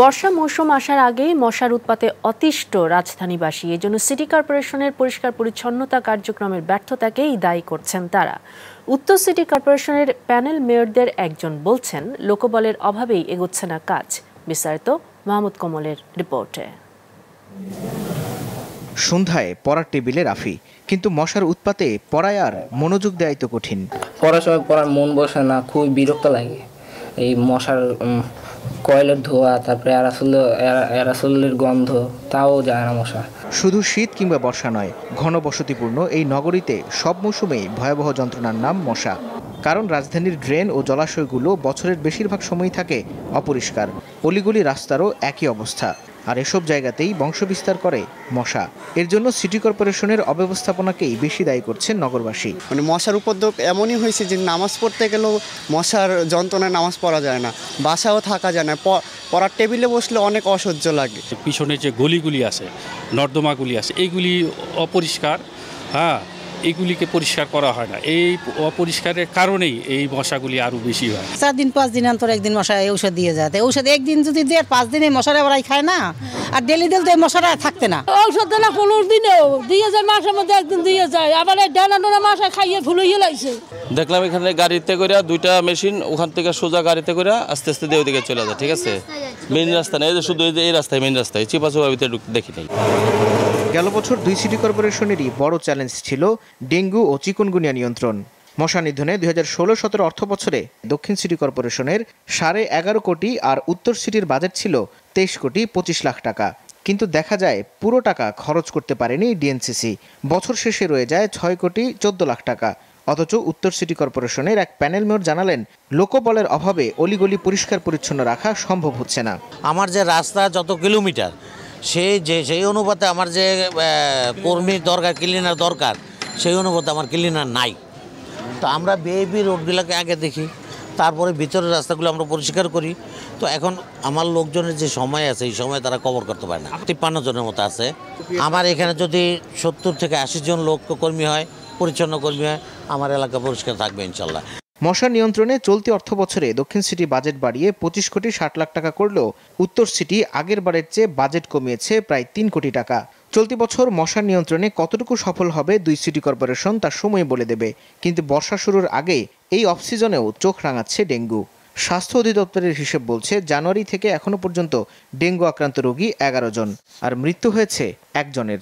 বর্ষা মৌসুম আসার আগেই মশার উৎপাতে অতিষ্ঠ রাজধানীবাসী এজন্য সিটি কর্পোরেশনের পরিষ্কার পরিচ্ছন্নতা কার্যক্রমের ব্যর্থতাকেই দায়ী করছেন তারা উত্তর সিটি কর্পোরেশনের প্যানেল মেয়রদের একজন বলছেন লোকবলের অভাবেই এগোচ্ছে না কাজ বিস্তারিত মাহমুদ কমলের রিপোর্টে সন্ধ্যায় পড়ার টেবিলে রাফি কিন্তু মশার উৎপাতে পড়ায় আর মনোযোগ দেয় তো কঠিন পড়ার সময় পড়ার মন বসে না খুব বিরক্ত লাগে এই মশার কয়েলের ধোয়া তারপরে অ্যারাসোল অ্যারাসোলের গন্ধ তাও যায় না মশা শুধু শীত কিংবা বর্ষা নয় ঘন বসতিপূর্ণ এই নগরীতে সব মৌসুমেই ভয়াবহ যন্ত্রণার নাম মশা কারণ রাজধানীর ড্রেন ও জলাশয়গুলো বছরের বেশিরভাগ সময়ই থাকে অপরিষ্কার অলিগুলি রাস্তারও একই অবস্থা আর এসব জায়গাতেই বংশবিস্তার করে মশা এর জন্য সিটি কর্পোরেশনের অব্যবস্থাপনাকেই বেশি দায়ী করছেন নগরবাসী মানে মশার উপদ্রব এমনই হয়েছে যে নামাজ পড়তে গেলেও মশার যন্ত্রণায় নামাজ পড়া যায় না বাসাও থাকা যায় না পড়ার টেবিলে বসলে অনেক অসহ্য লাগে পিছনে যে গলিগুলি আছে নর্দমাগুলি আছে এইগুলি অপরিষ্কার হ্যাঁ এগুলিকে পরিষ্কার করা হয় না এই অপরিষ্কারের কারণেই এই মশাগুলি আরও বেশি হয় চার দিন পাঁচ দিন অন্তর একদিন মশা ঔষধ দিয়ে যায় ঔষধ একদিন যদি দেয় পাঁচ দিনে মশারা ওরাই খায় না আর ডেলি ডেল তো এই মশারা থাকতে না ঔষধ দিলে পনেরো দিনেও দিয়ে যায় মাসের মধ্যে একদিন দিয়ে যায় আবার এই ডানা ডোনা মশা খাইয়ে ভুলিয়ে লাগছে দেখলাম এখানে গাড়িতে করে দুইটা মেশিন ওখান থেকে সোজা গাড়িতে করে আস্তে আস্তে দিয়ে ওইদিকে চলে যায় ঠিক আছে মেন রাস্তা না এই যে শুধু এই রাস্তায় মেন রাস্তায় চিপাচুপা ভিতরে ঢুকতে দেখি নাই গেল বছর দুই সিটি কর্পোরেশনেরই বড় চ্যালেঞ্জ ছিল ডেঙ্গু ও চিকুনগুনিয়া নিয়ন্ত্রণ মশা নিধনে দুই হাজার ষোলো সতেরো অর্থ বছরে দক্ষিণ সিটি কর্পোরেশনের সাড়ে এগারো কোটি আর উত্তর সিটির বাজেট ছিল তেইশ কোটি পঁচিশ লাখ টাকা কিন্তু দেখা যায় পুরো টাকা খরচ করতে পারেনি ডিএনসিসি বছর শেষে রয়ে যায় ছয় কোটি চোদ্দ লাখ টাকা অথচ উত্তর সিটি কর্পোরেশনের এক প্যানেল মেয়র জানালেন লোকবলের অভাবে অলিগলি পরিষ্কার পরিচ্ছন্ন রাখা সম্ভব হচ্ছে না আমার যে রাস্তা যত কিলোমিটার সেই যে সেই অনুপাতে আমার যে কর্মীর দরকার ক্লিনার দরকার সেই অনুপাতে আমার ক্লিনার নাই তো আমরা বিএবি রোডগুলোকে আগে দেখি তারপরে ভিতরের রাস্তাগুলো আমরা পরিষ্কার করি তো এখন আমার লোকজনের যে সময় আছে এই সময় তারা কভার করতে পারে না তিপ্পান্ন জনের মতো আছে আমার এখানে যদি সত্তর থেকে আশি জন লোক কর্মী হয় পরিচ্ছন্ন কর্মী হয় আমার এলাকা পরিষ্কার থাকবে ইনশাল্লাহ মশা নিয়ন্ত্রণে চলতি অর্থ বছরে দক্ষিণ সিটি বাজেট বাড়িয়ে পঁচিশ কোটি ষাট লাখ টাকা করলেও উত্তর সিটি আগের বারের চেয়ে বাজেট কমিয়েছে প্রায় তিন কোটি টাকা চলতি বছর মশা নিয়ন্ত্রণে কতটুকু সফল হবে দুই সিটি কর্পোরেশন তা সময় বলে দেবে কিন্তু বর্ষা শুরুর আগে এই অফসিজনেও চোখ রাঙাচ্ছে ডেঙ্গু স্বাস্থ্য অধিদপ্তরের হিসেব বলছে জানুয়ারি থেকে এখনও পর্যন্ত ডেঙ্গু আক্রান্ত রোগী এগারো জন আর মৃত্যু হয়েছে একজনের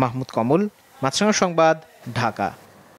মাহমুদ কমল মাছরাঙা সংবাদ ঢাকা